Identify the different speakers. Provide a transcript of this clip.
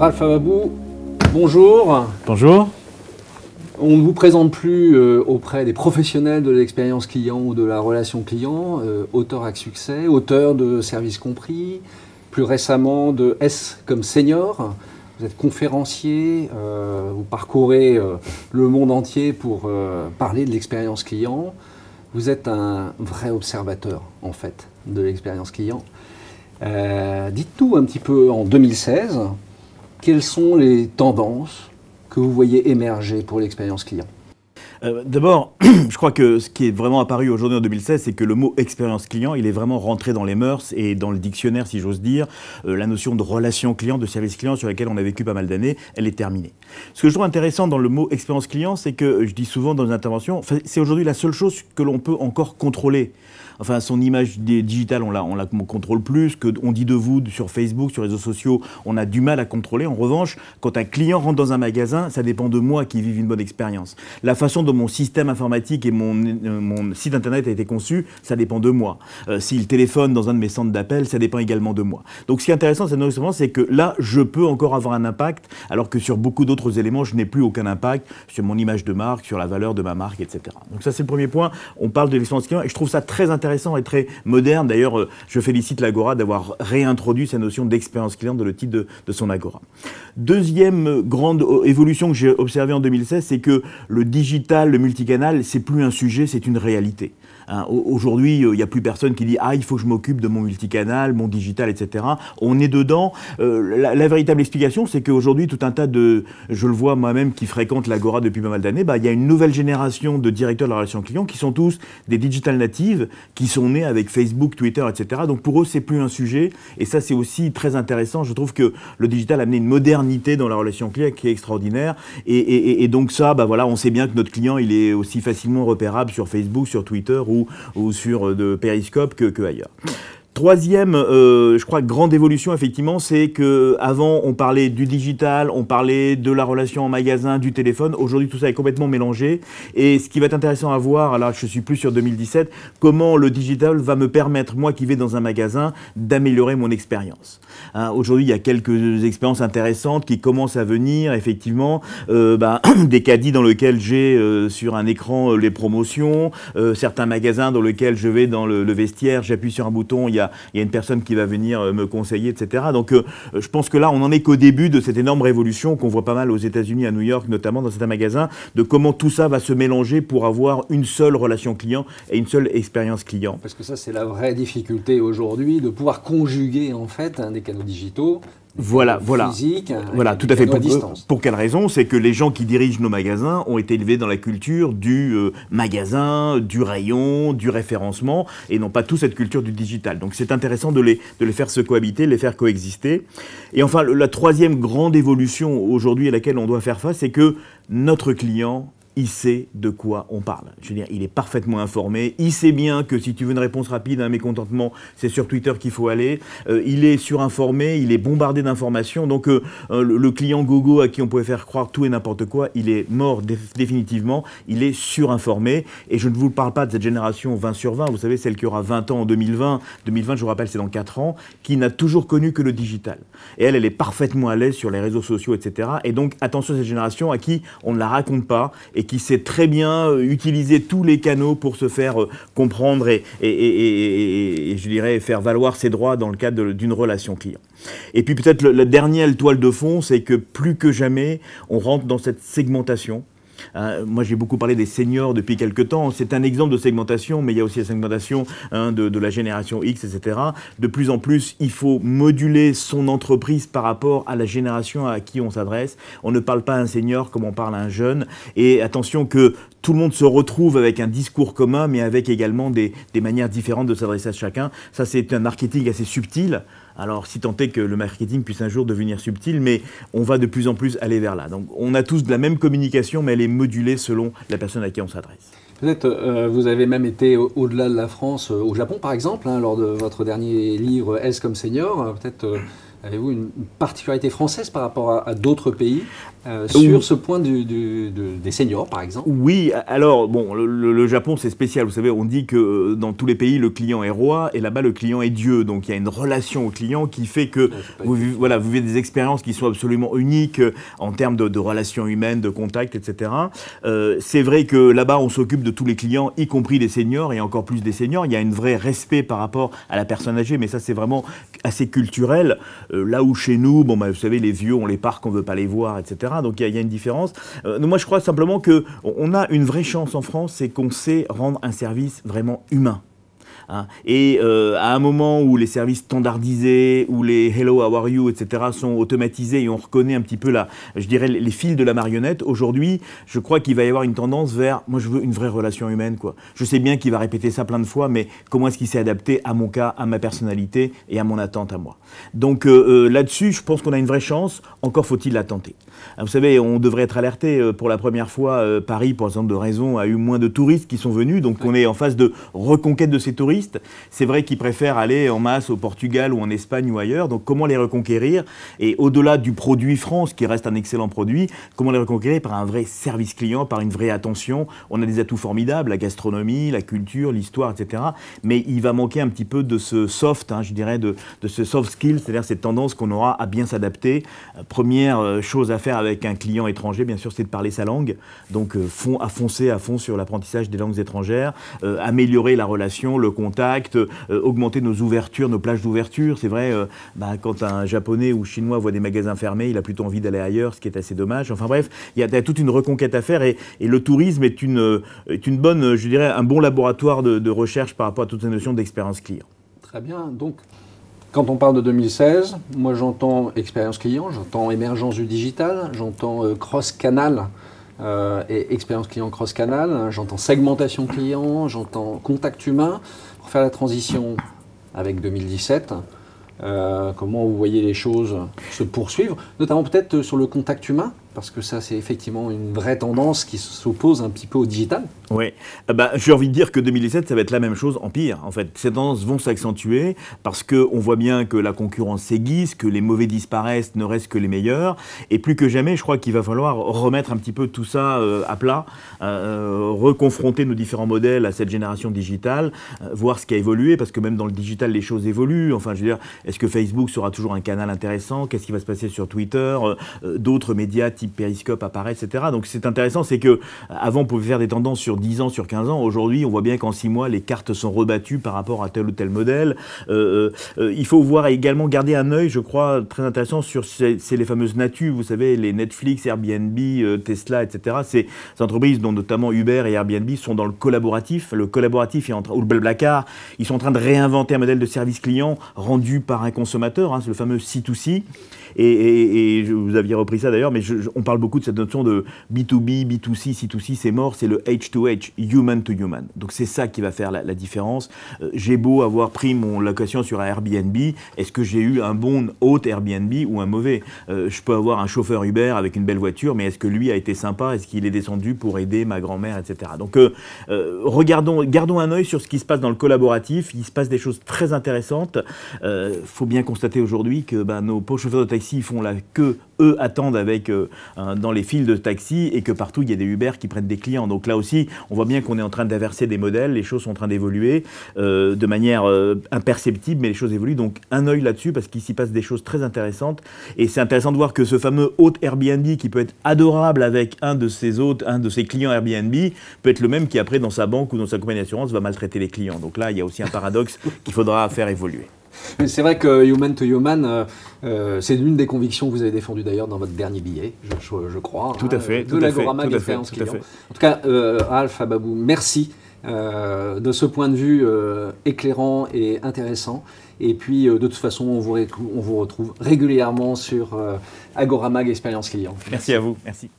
Speaker 1: Ralph Ababou, bonjour. Bonjour. On ne vous présente plus euh, auprès des professionnels de l'expérience client ou de la relation client, euh, auteur à succès, auteur de Services compris, plus récemment de S comme senior. Vous êtes conférencier, euh, vous parcourez le monde entier pour parler de l'expérience client. Vous êtes un vrai observateur, en fait, de l'expérience client. Dites-nous un petit peu en 2016, quelles sont les tendances que vous voyez émerger pour l'expérience client
Speaker 2: euh, d'abord, je crois que ce qui est vraiment apparu aujourd'hui en 2016, c'est que le mot expérience client, il est vraiment rentré dans les mœurs et dans le dictionnaire, si j'ose dire. Euh, la notion de relation client, de service client sur laquelle on a vécu pas mal d'années, elle est terminée. Ce que je trouve intéressant dans le mot expérience client, c'est que je dis souvent dans les interventions, c'est aujourd'hui la seule chose que l'on peut encore contrôler enfin son image digitale, on la, on contrôle plus, que on dit de vous sur Facebook, sur les réseaux sociaux, on a du mal à contrôler. En revanche, quand un client rentre dans un magasin, ça dépend de moi qui vive une bonne expérience. La façon mon système informatique et euh, mon, site internet a été conçu, ça dépend de moi. Euh, S'il téléphone dans un de mes centres d'appel, ça dépend également de moi. Donc ce qui est intéressant, c'est que là, je peux encore avoir un impact, alors que sur beaucoup d'autres éléments, je n'ai plus aucun impact sur mon image de marque, sur la valeur de ma marque, etc. Donc ça, c'est le premier point. On parle de l'expérience client et je trouve ça très intéressant et très moderne. D'ailleurs, euh, je félicite l'Agora d'avoir réintroduit cette notion d'expérience client dans le titre de, de son Agora. Deuxième grande euh, évolution que j'ai observée en 2016, c'est que le digital le multicanal, c'est plus un sujet, c'est une réalité. Hein, aujourd'hui, il euh, n'y a plus personne qui dit Ah, il faut que je m'occupe de mon multicanal, mon digital, etc. On est dedans. Euh, la, véritable explication, c'est qu'aujourd'hui, tout un tas de. Je le vois moi-même qui fréquente l'Agora depuis pas mal d'années, bah, il y a une nouvelle génération de directeurs de la relation client qui sont tous des digital natives, qui sont nés avec Facebook, Twitter, etc. Donc pour eux, c'est plus un sujet. Et ça, c'est aussi très intéressant. Je trouve que le digital a amené une modernité dans la relation client qui est extraordinaire. Et, et donc, ça, bah, voilà, on sait bien que notre client il est aussi facilement repérable sur Facebook, sur Twitter ou, sur euh, de Periscope que ailleurs. Troisième, euh, je crois, grande évolution, effectivement, c'est que avant on parlait du digital, on parlait de la relation en magasin, du téléphone. Aujourd'hui, tout ça est complètement mélangé. Et ce qui va être intéressant à voir, là, je suis plus sur 2017, comment le digital va me permettre, moi qui vais dans un magasin, d'améliorer mon expérience. Hein, aujourd'hui, il y a quelques expériences intéressantes qui commencent à venir, effectivement, euh, bah, des caddies dans lesquels j'ai euh, sur un écran les promotions, certains magasins dans lesquels je vais dans le, le vestiaire, j'appuie sur un bouton, il y a il y a une personne qui va venir euh, me conseiller, etc. Donc euh, je pense que là, on n'en est qu'au début de cette énorme révolution qu'on voit pas mal aux États-Unis, à New York, notamment dans certains magasins, de comment tout ça va se mélanger pour avoir une seule relation client et une seule expérience client.
Speaker 1: Parce que ça, c'est la vraie difficulté aujourd'hui de pouvoir conjuguer en fait des canaux digitaux
Speaker 2: voilà, euh, voilà. Euh, voilà, tout à fait. Pour, pour quelle raison C'est que les gens qui dirigent nos magasins ont été élevés dans la culture du euh, magasin, du rayon, du référencement, et n'ont pas toute cette culture du digital. Donc c'est intéressant de les, de les faire se cohabiter, les faire coexister. Et enfin, la troisième grande évolution aujourd'hui à laquelle on doit faire face, c'est que notre client il sait de quoi on parle. Je veux dire, il est parfaitement informé. Il sait bien que si tu veux une réponse rapide à un mécontentement, c'est sur Twitter qu'il faut aller. Euh, il est surinformé, il est bombardé d'informations. Donc, euh, euh, le, client gogo à qui on pouvait faire croire tout et n'importe quoi, il est mort définitivement. Il est surinformé. Et je ne vous parle pas de cette génération 20 sur 20. Vous savez, celle qui aura 20 ans en 2020. 2020, je vous rappelle, c'est dans 4 ans. Qui n'a toujours connu que le digital. Et elle, elle est parfaitement à l'aise sur les réseaux sociaux, etc. Et donc, attention à cette génération à qui on ne la raconte pas et qui sait très bien euh, utiliser tous les canaux pour se faire euh, comprendre et, je dirais faire valoir ses droits dans le cadre d'une relation client. Et puis peut-être la dernière toile de fond, c'est que plus que jamais, on rentre dans cette segmentation Hein, moi, j'ai beaucoup parlé des seniors depuis quelques temps. C'est un exemple de segmentation, mais il y a aussi la segmentation hein, de, de, la génération X, etc. De plus en plus, il faut moduler son entreprise par rapport à la génération à qui on s'adresse. On ne parle pas à un senior comme on parle à un jeune. Et attention que tout le monde se retrouve avec un discours commun, mais avec également des, manières différentes de s'adresser à chacun. Ça, c'est un marketing assez subtil. Alors, si tant est que le marketing puisse un jour devenir subtil, mais on va de plus en plus aller vers là. Donc, on a tous de la même communication, mais elle est modulée selon la personne à qui on s'adresse.
Speaker 1: Peut-être, vous avez même été au-delà de la France, euh, au Japon par exemple, hein, lors de votre dernier livre S comme senior euh, ?» Peut-être. Euh, Avez-vous une particularité française par rapport à, d'autres pays euh, euh, sur ce point de, des seniors, par exemple Oui,
Speaker 2: alors, bon, le, Japon, c'est spécial. Vous savez, on dit que euh, dans tous les pays, le client est roi et là-bas, le client est Dieu. Donc, il y a une relation au client qui fait que vous, vivez, voilà, vous vivez des expériences qui sont absolument uniques en termes de, relations humaines, de contacts, etc. c'est vrai que là-bas, on s'occupe de tous les clients, y compris des seniors et encore plus des seniors. Il y a un vrai respect par rapport à la personne âgée, mais ça, c'est vraiment assez culturel. Euh, là où chez nous, bon, bah, vous savez, les vieux, on les parque, on ne veut pas les voir, etc. Donc il y, a une différence. Euh, moi, je crois simplement qu'on a une vraie chance en France, c'est qu'on sait rendre un service vraiment humain. Hein. Et euh, à un moment où les services standardisés, où les Hello, how are you, etc. sont automatisés et on reconnaît un petit peu là, je dirais, les fils de la marionnette, aujourd'hui, je crois qu'il va y avoir une tendance vers, moi je veux une vraie relation humaine. Quoi. Je sais bien qu'il va répéter ça plein de fois, mais comment est-ce qu'il s'est adapté à mon cas, à ma personnalité et à mon attente à moi. Donc euh, euh, là-dessus, je pense qu'on a une vraie chance, encore faut-il la tenter. Ah, vous savez, on devrait être alerté. Euh, pour la première fois, euh, Paris, pour un certain nombre de raisons, a eu moins de touristes qui sont venus. Donc on est en phase de reconquête de ces touristes. C'est vrai qu'ils préfèrent aller en masse au Portugal ou en Espagne ou ailleurs. Donc comment les reconquérir Et au-delà du produit France, qui reste un excellent produit, comment les reconquérir par un vrai service client, par une vraie attention On a des atouts formidables, la gastronomie, la culture, l'histoire, etc. Mais il va manquer un petit peu de ce soft, hein, je dirais, de, de ce soft skill, c'est-à-dire cette tendance qu'on aura à bien s'adapter. Euh, première chose à faire avec un client étranger, bien sûr, c'est de parler sa langue. Donc, euh, fond, à foncer à fond sur l'apprentissage des langues étrangères, euh, améliorer la relation, le contact, euh, augmenter nos ouvertures, nos plages d'ouverture. C'est vrai, bah, quand un japonais ou chinois voit des magasins fermés, il a plutôt envie d'aller ailleurs, ce qui est assez dommage. Enfin bref, il y, a toute une reconquête à faire et, le tourisme est une, est une bonne, je dirais, un bon laboratoire de, recherche par rapport à toutes ces notions d'expérience client.
Speaker 1: Très bien. Donc, quand on parle de 2016, moi j'entends expérience client, j'entends émergence du digital, j'entends euh, cross-canal euh, et expérience client cross-canal, j'entends segmentation client, j'entends contact humain. Pour faire la transition avec 2017, euh, comment vous voyez les choses se poursuivre, notamment peut-être sur le contact humain parce que ça, c'est effectivement une vraie tendance qui s'oppose un petit peu au digital. Oui, ah bah, j'ai envie de dire que 2017, ça va être la même chose en pire. En fait, ces tendances vont
Speaker 2: s'accentuer parce qu'on voit bien que la concurrence s'aiguise, que les mauvais disparaissent, ne restent que les meilleurs. Et plus que jamais, je crois qu'il va falloir remettre un petit peu tout ça euh, à plat, euh, euh, reconfronter nos différents modèles à cette génération digitale, voir ce qui a évolué, parce que même dans le digital, les choses évoluent. Enfin, je veux dire, est-ce que Facebook sera toujours un canal intéressant Qu'est-ce qui va se passer sur Twitter D'autres médias type Periscope apparaît, etc. Donc c'est intéressant, c'est que avant on pouvait faire des tendances sur 10 ans, sur 15 ans. Aujourd'hui, on voit bien qu'en 6 mois, les cartes sont rebattues par rapport à tel ou tel modèle. Euh, euh, euh, il faut voir également garder un œil, je crois, très intéressant sur ces, les fameuses natures, vous savez, les Netflix, Airbnb, Tesla, etc. Ces, entreprises dont notamment Uber et Airbnb sont dans le collaboratif. Le collaboratif est en train, ou le ils sont en train de réinventer un modèle de service client rendu par un consommateur, hein, c'est le fameux C2C. Et, et, vous aviez repris ça d'ailleurs, mais on parle beaucoup de cette notion de B2B, B2C, C2C, c'est mort, c'est le H2H, human to human. Donc c'est ça qui va faire la, différence. Euh, j'ai beau avoir pris mon location sur un Airbnb, est-ce que j'ai eu un bon hôte Airbnb ou un mauvais euh, Je peux avoir un chauffeur Uber avec une belle voiture, mais est-ce que lui a été sympa Est-ce qu'il est descendu pour aider ma grand-mère, etc. Donc euh, regardons, gardons un œil sur ce qui se passe dans le collaboratif. Il se passe des choses très intéressantes. Il faut bien constater aujourd'hui que ben, nos pauvres chauffeurs de taxi ils font la queue, eux attendent avec, euh, dans les files de taxi et que partout il y a des Uber qui prennent des clients. Donc là aussi, on voit bien qu'on est en train d'inverser des modèles, les choses sont en train d'évoluer euh, de manière euh, imperceptible, mais les choses évoluent. Donc un oeil là-dessus parce qu'il s'y passe des choses très intéressantes. Et c'est intéressant de voir que ce fameux hôte Airbnb qui peut être adorable avec un de ses hôtes, un de ses clients Airbnb, peut être le même qui après dans sa banque ou dans sa compagnie d'assurance va maltraiter les clients. Donc là, il y a aussi un paradoxe qu'il faudra faire évoluer
Speaker 1: c'est vrai que Human to Human, euh, euh, c'est l'une des convictions que vous avez défendues d'ailleurs dans votre dernier billet, je, crois. Tout à hein, fait. De l'Agoramag Expérience client. En tout cas, euh, Alpha Babou, merci de ce point de vue éclairant et intéressant. Et puis, de toute façon, on vous, on vous retrouve régulièrement sur Agoramag Expérience Client.
Speaker 2: Merci à vous. Merci.